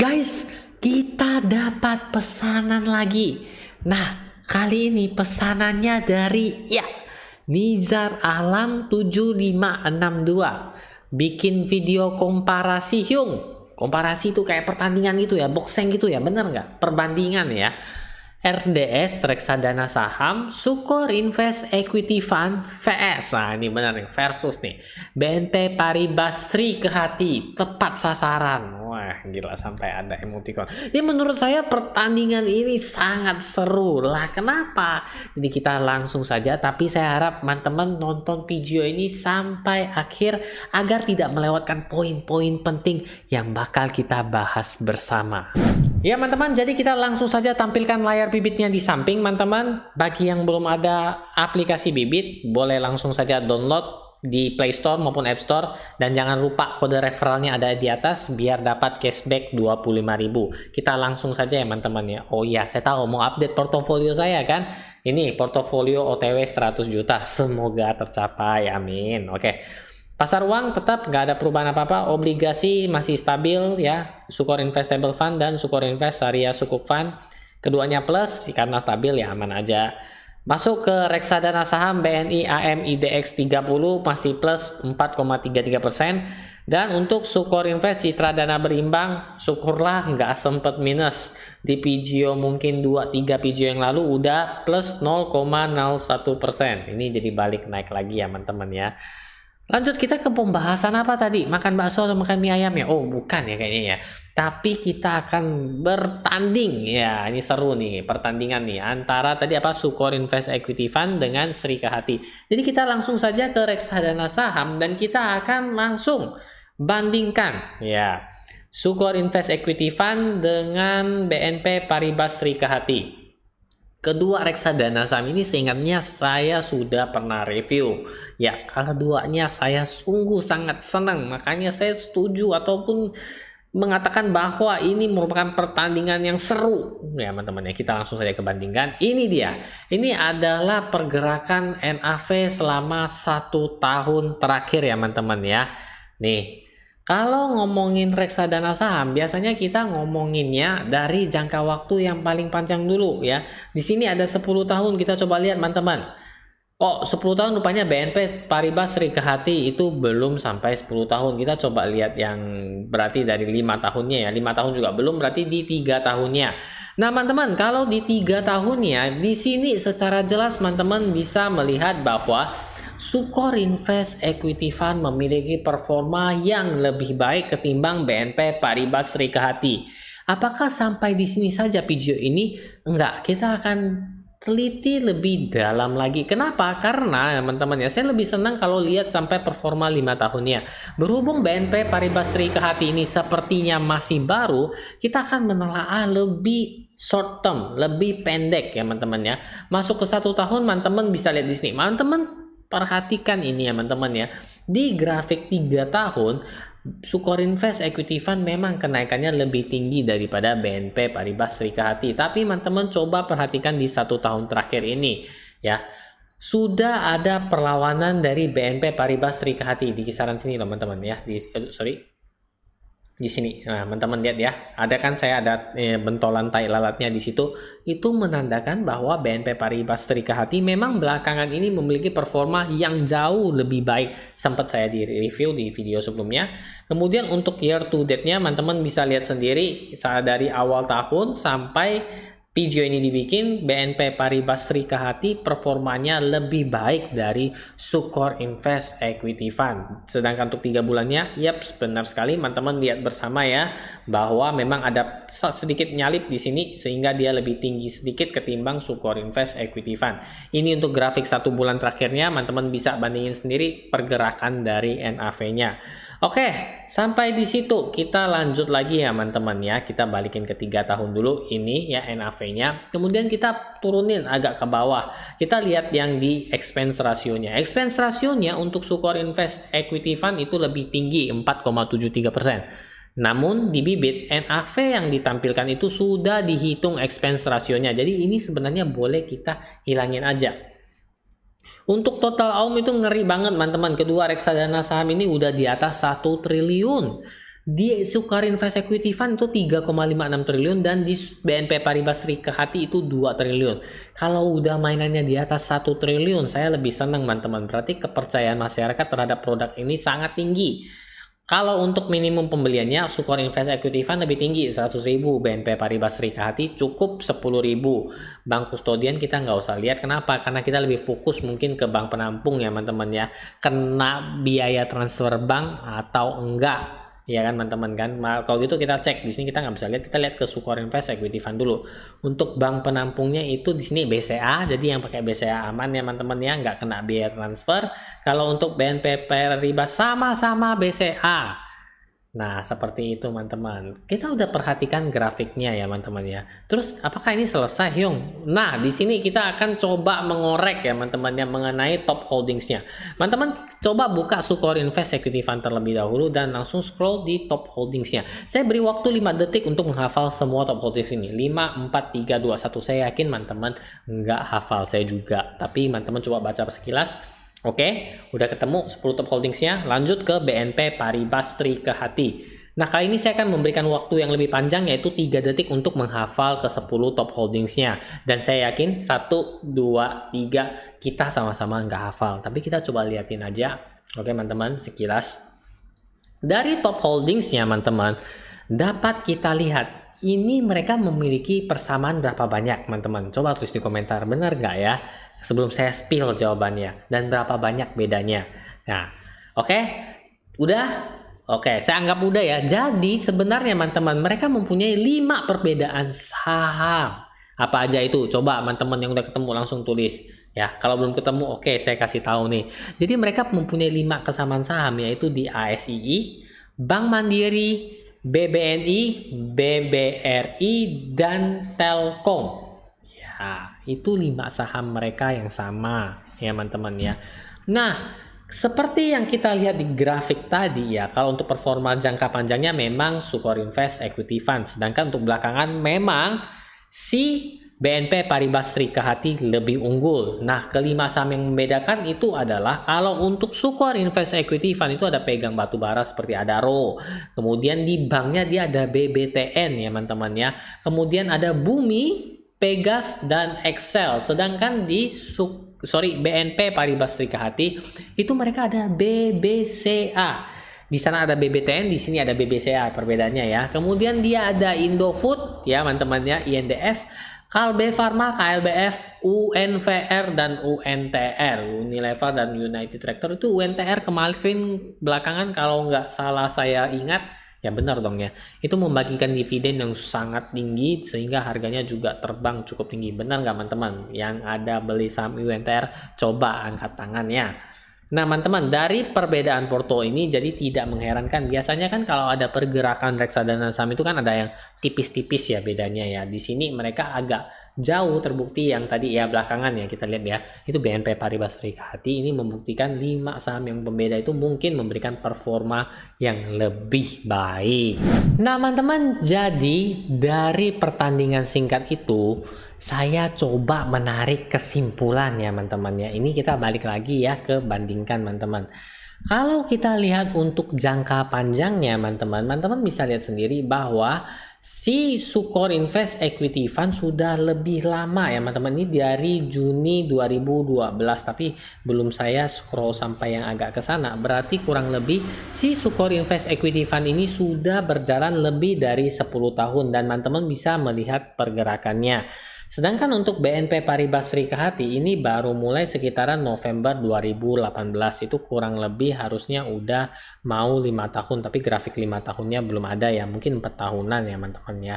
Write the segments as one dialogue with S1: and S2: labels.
S1: Guys, kita dapat pesanan lagi. Nah, kali ini pesanannya dari ya Nizar Alam 7562. Bikin video komparasi Hyung. Komparasi itu kayak pertandingan gitu ya, boxing gitu ya, bener nggak? Perbandingan ya. RDS reksadana saham Sukor Invest Equity Fund VS nah ini benar nih versus nih BNP Paribas Sri ke hati tepat sasaran gila sampai ada emoticon. Ini menurut saya pertandingan ini sangat seru lah. Kenapa? Jadi kita langsung saja. Tapi saya harap teman-teman nonton video ini sampai akhir agar tidak melewatkan poin-poin penting yang bakal kita bahas bersama. Ya teman-teman, jadi kita langsung saja tampilkan layar bibitnya di samping teman-teman. Bagi yang belum ada aplikasi bibit, boleh langsung saja download di Play Store maupun App Store dan jangan lupa kode referralnya ada di atas biar dapat cashback 25.000. Kita langsung saja ya teman-teman ya. Oh iya, saya tahu mau update portofolio saya kan. Ini portofolio OTW 100 juta. Semoga tercapai. Amin. Oke. Pasar uang tetap nggak ada perubahan apa-apa, obligasi masih stabil ya, Sukor Investable Fund dan Sukor Invest Syariah Sukuk Fund. Keduanya plus karena stabil ya aman aja. Masuk ke reksadana saham BNI AM IDX 30 masih plus 4,33 persen. Dan untuk Sukor Invest Citra Dana Berimbang, syukurlah nggak sempet minus. Di PGO mungkin 2-3 PGO yang lalu udah plus 0,01 persen. Ini jadi balik naik lagi ya teman-teman ya. Lanjut kita ke pembahasan apa tadi? Makan bakso atau makan mie ayam ya? Oh, bukan ya kayaknya ya. Tapi kita akan bertanding ya. Ini seru nih pertandingan nih antara tadi apa Sukor Invest Equity Fund dengan Sri kehati Jadi kita langsung saja ke reksadana saham dan kita akan langsung bandingkan ya. Sukor Invest Equity Fund dengan BNP Paribas Sri Kahati. Kedua reksadana saham ini seingatnya saya sudah pernah review. Ya, keduanya saya sungguh sangat senang. Makanya saya setuju ataupun mengatakan bahwa ini merupakan pertandingan yang seru. Ya, teman-teman ya, kita langsung saja kebandingkan. Ini dia. Ini adalah pergerakan NAV selama satu tahun terakhir ya, teman-teman ya. Nih, kalau ngomongin reksadana saham, biasanya kita ngomonginnya dari jangka waktu yang paling panjang dulu ya. Di sini ada 10 tahun, kita coba lihat teman-teman. Oh, 10 tahun rupanya BNP Paribas Sri Kehati itu belum sampai 10 tahun. Kita coba lihat yang berarti dari 5 tahunnya ya. 5 tahun juga belum, berarti di 3 tahunnya. Nah, teman-teman, kalau di 3 tahunnya, di sini secara jelas teman-teman bisa melihat bahwa Sukor Invest Equity Fund memiliki performa yang lebih baik ketimbang BNP Paribas Sri Hati. Apakah sampai di sini saja video ini? Enggak, kita akan teliti lebih dalam lagi. Kenapa? Karena teman-teman ya, saya lebih senang kalau lihat sampai performa 5 tahunnya. Berhubung BNP Paribas Sri Hati ini sepertinya masih baru, kita akan menelaah lebih short term, lebih pendek ya teman-teman ya. Masuk ke satu tahun, teman-teman bisa lihat di sini. Teman-teman perhatikan ini ya teman-teman ya. Di grafik 3 tahun, Sukorinvest Equity Fund memang kenaikannya lebih tinggi daripada BNP Paribas Serikahati Tapi teman-teman coba perhatikan di satu tahun terakhir ini ya. Sudah ada perlawanan dari BNP Paribas Serikahati di kisaran sini teman-teman ya. Di, eh, sorry, di sini nah, teman-teman lihat ya ada kan saya ada eh, bentolan tai lalatnya di situ itu menandakan bahwa BNP Paribas Trika Hati memang belakangan ini memiliki performa yang jauh lebih baik sempat saya di review di video sebelumnya kemudian untuk year to date nya teman-teman bisa lihat sendiri saat dari awal tahun sampai Video ini dibikin BNP Paribas Sri Kahati performanya lebih baik dari Sukor Invest Equity Fund. Sedangkan untuk tiga bulannya, yep, benar sekali teman-teman lihat bersama ya bahwa memang ada sedikit nyalip di sini sehingga dia lebih tinggi sedikit ketimbang Sukor Invest Equity Fund. Ini untuk grafik satu bulan terakhirnya, teman-teman bisa bandingin sendiri pergerakan dari NAV-nya. Oke, sampai di situ kita lanjut lagi ya teman-teman ya. Kita balikin ke tiga tahun dulu ini ya NAV-nya. Kemudian kita turunin agak ke bawah. Kita lihat yang di expense rasionya. Expense rasionya untuk Sukor Invest Equity Fund itu lebih tinggi 4,73%. Namun di bibit NAV yang ditampilkan itu sudah dihitung expense rasionya. Jadi ini sebenarnya boleh kita hilangin aja. Untuk total AUM itu ngeri banget teman-teman. Kedua reksadana saham ini udah di atas 1 triliun. Di Sukar Invest Equity Fund itu 3,56 triliun dan di BNP Paribas Hati itu 2 triliun. Kalau udah mainannya di atas 1 triliun, saya lebih senang teman-teman. Berarti kepercayaan masyarakat terhadap produk ini sangat tinggi. Kalau untuk minimum pembeliannya, Sukor Invest Equity Fund lebih tinggi ribu. BNP Paribas Rikahati cukup ribu. Bank kustodian kita nggak usah lihat, kenapa? Karena kita lebih fokus mungkin ke bank penampung ya teman-teman ya. Kena biaya transfer bank atau enggak ya kan teman-teman kan kalau gitu kita cek di sini kita nggak bisa lihat kita lihat ke Sukorinvest Equity Fund dulu untuk bank penampungnya itu di sini BCA jadi yang pakai BCA aman ya teman-teman ya nggak kena biaya transfer kalau untuk BNP Paribas sama-sama BCA Nah, seperti itu teman-teman. Kita udah perhatikan grafiknya ya teman-teman ya. Terus apakah ini selesai, Hyung? Nah, di sini kita akan coba mengorek ya teman-teman yang mengenai top holdingsnya. Teman-teman coba buka Sukor Invest Equity Fund terlebih dahulu dan langsung scroll di top holdingsnya. Saya beri waktu 5 detik untuk menghafal semua top holdings ini. 5, 4, 3, 2, 1. Saya yakin teman-teman nggak hafal saya juga. Tapi teman-teman coba baca sekilas Oke, udah ketemu 10 top holdingsnya. Lanjut ke BNP Paribas Tri Kehati. Nah, kali ini saya akan memberikan waktu yang lebih panjang yaitu 3 detik untuk menghafal ke 10 top holdingsnya. Dan saya yakin 1, 2, 3 kita sama-sama nggak hafal. Tapi kita coba liatin aja. Oke, teman-teman, sekilas. Dari top holdingsnya, teman-teman, dapat kita lihat ini mereka memiliki persamaan berapa banyak, teman-teman? Coba tulis di komentar, benar nggak ya? sebelum saya spill jawabannya dan berapa banyak bedanya. Nah, oke, okay? udah. Oke, okay, saya anggap udah ya. Jadi sebenarnya teman-teman mereka mempunyai lima perbedaan saham. Apa aja itu? Coba teman-teman yang udah ketemu langsung tulis. Ya, kalau belum ketemu, oke, okay, saya kasih tahu nih. Jadi mereka mempunyai lima kesamaan saham yaitu di ASII, Bank Mandiri, BBNI, BBRI, dan Telkom. Ya. Itu lima saham mereka yang sama ya teman-teman ya. Nah, seperti yang kita lihat di grafik tadi ya, kalau untuk performa jangka panjangnya memang Sukor Invest Equity Fund. Sedangkan untuk belakangan memang si BNP Paribas Sri Hati lebih unggul. Nah, kelima saham yang membedakan itu adalah kalau untuk Sukor Invest Equity Fund itu ada pegang batu bara seperti Adaro. Kemudian di banknya dia ada BBTN ya teman-teman ya. Kemudian ada Bumi, Pegas dan Excel. Sedangkan di sorry BNP Paribas Trikahati itu mereka ada BBCA. Di sana ada BBTN, di sini ada BBCA perbedaannya ya. Kemudian dia ada Indofood ya teman-temannya INDF, Kalbe Farma, KLBF, UNVR dan UNTR, Unilever dan United Tractor itu UNTR kemarin belakangan kalau nggak salah saya ingat ya benar dong ya itu membagikan dividen yang sangat tinggi sehingga harganya juga terbang cukup tinggi benar nggak teman-teman yang ada beli saham UNTR coba angkat tangannya Nah, teman-teman, dari perbedaan porto ini jadi tidak mengherankan. Biasanya kan kalau ada pergerakan reksadana saham itu kan ada yang tipis-tipis ya bedanya ya. Di sini mereka agak jauh terbukti yang tadi ya belakangan ya kita lihat ya itu BNP Paribas Rikahati ini membuktikan 5 saham yang pembeda itu mungkin memberikan performa yang lebih baik nah teman-teman jadi dari pertandingan singkat itu saya coba menarik kesimpulan ya teman-teman ya ini kita balik lagi ya ke bandingkan teman-teman kalau kita lihat untuk jangka panjangnya teman-teman teman-teman bisa lihat sendiri bahwa Si Sukor Invest Equity Fund sudah lebih lama ya teman-teman ini dari Juni 2012 tapi belum saya scroll sampai yang agak ke sana. Berarti kurang lebih si Sukor Invest Equity Fund ini sudah berjalan lebih dari 10 tahun dan teman-teman bisa melihat pergerakannya. Sedangkan untuk BNP Paribas Sri Hati ini baru mulai sekitaran November 2018 itu kurang lebih harusnya udah mau lima tahun tapi grafik lima tahunnya belum ada ya mungkin empat tahunan ya teman-teman ya.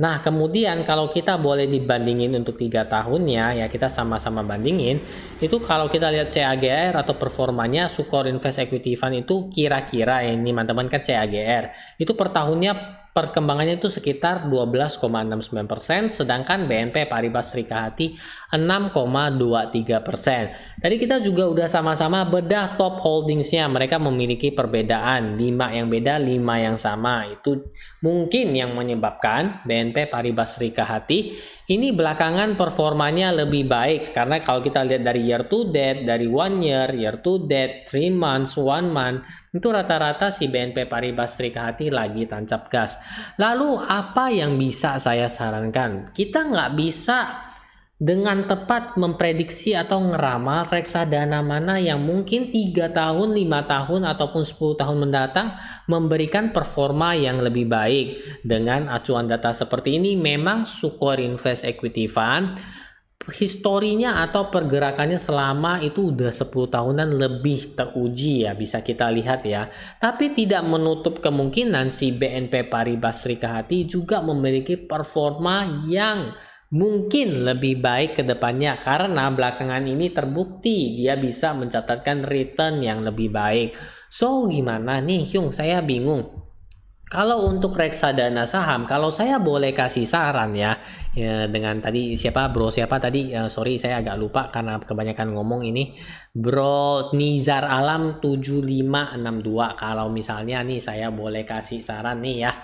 S1: Nah kemudian kalau kita boleh dibandingin untuk tiga tahunnya ya kita sama-sama bandingin itu kalau kita lihat CAGR atau performanya Sukor Invest Equity Fund itu kira-kira ya ini teman-teman kan CAGR itu per tahunnya perkembangannya itu sekitar 12,69%, sedangkan BNP Paribas Rikahati 6,23%. Tadi kita juga udah sama-sama bedah top holdingsnya, mereka memiliki perbedaan, 5 yang beda, 5 yang sama. Itu mungkin yang menyebabkan BNP Paribas Rikahati ini belakangan performanya lebih baik karena kalau kita lihat dari year to date, dari one year, year to date, three months, one month, itu rata-rata si BNP Paribas Hati lagi tancap gas. Lalu apa yang bisa saya sarankan? Kita nggak bisa dengan tepat memprediksi atau ngeramal reksadana mana yang mungkin 3 tahun, 5 tahun ataupun 10 tahun mendatang memberikan performa yang lebih baik. Dengan acuan data seperti ini memang Sukor Invest Equity Fund historinya atau pergerakannya selama itu udah 10 tahunan lebih teruji ya bisa kita lihat ya tapi tidak menutup kemungkinan si BNP Paribas Srikahati juga memiliki performa yang mungkin lebih baik ke depannya karena belakangan ini terbukti dia bisa mencatatkan return yang lebih baik. So, gimana nih Hyung? Saya bingung. Kalau untuk reksadana saham, kalau saya boleh kasih saran ya, ya dengan tadi siapa bro siapa tadi, uh, sorry saya agak lupa karena kebanyakan ngomong ini, bro Nizar Alam 7562 kalau misalnya nih saya boleh kasih saran nih ya,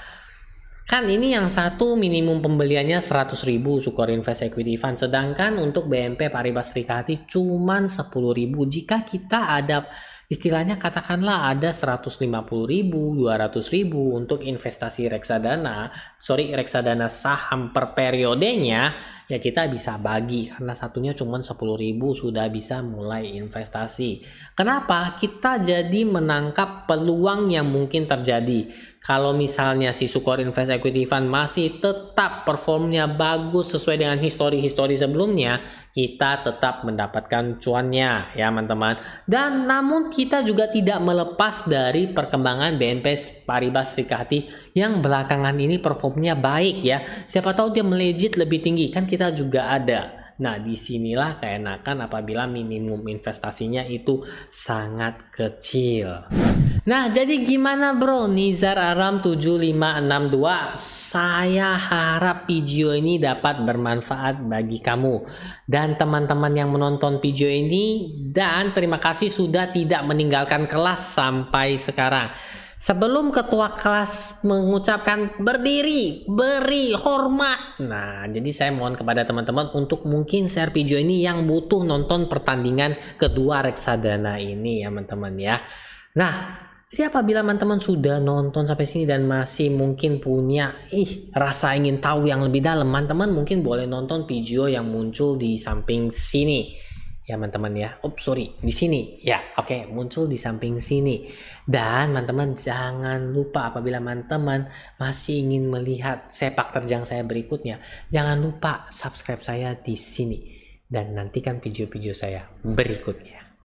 S1: Kan ini yang satu minimum pembeliannya 100 ribu Sukor Invest Equity Fund. Sedangkan untuk BMP Paribas Rikati cuma 10 ribu. Jika kita ada istilahnya katakanlah ada 150 ribu, 200 ribu untuk investasi reksadana, sorry reksadana saham per periodenya, ya kita bisa bagi karena satunya cuma 10.000 sudah bisa mulai investasi. Kenapa? Kita jadi menangkap peluang yang mungkin terjadi. Kalau misalnya si Sukor Invest Equity Fund masih tetap performnya bagus sesuai dengan histori-histori sebelumnya, kita tetap mendapatkan cuannya ya teman-teman. Dan namun kita juga tidak melepas dari perkembangan BNP Paribas Trikati yang belakangan ini performnya baik ya. Siapa tahu dia melejit lebih tinggi kan kita kita juga ada. Nah, disinilah keenakan apabila minimum investasinya itu sangat kecil. Nah, jadi gimana bro? Nizar Aram 7562. Saya harap video ini dapat bermanfaat bagi kamu dan teman-teman yang menonton video ini. Dan terima kasih sudah tidak meninggalkan kelas sampai sekarang. Sebelum ketua kelas mengucapkan berdiri, beri hormat. Nah, jadi saya mohon kepada teman-teman untuk mungkin share video ini yang butuh nonton pertandingan kedua reksadana ini ya teman-teman ya. Nah, jadi apabila teman-teman sudah nonton sampai sini dan masih mungkin punya ih rasa ingin tahu yang lebih dalam, teman-teman mungkin boleh nonton video yang muncul di samping sini ya teman-teman ya. Oh sorry, di sini ya. Oke, okay, muncul di samping sini. Dan teman-teman jangan lupa apabila teman-teman masih ingin melihat sepak terjang saya berikutnya, jangan lupa subscribe saya di sini dan nantikan video-video saya berikutnya.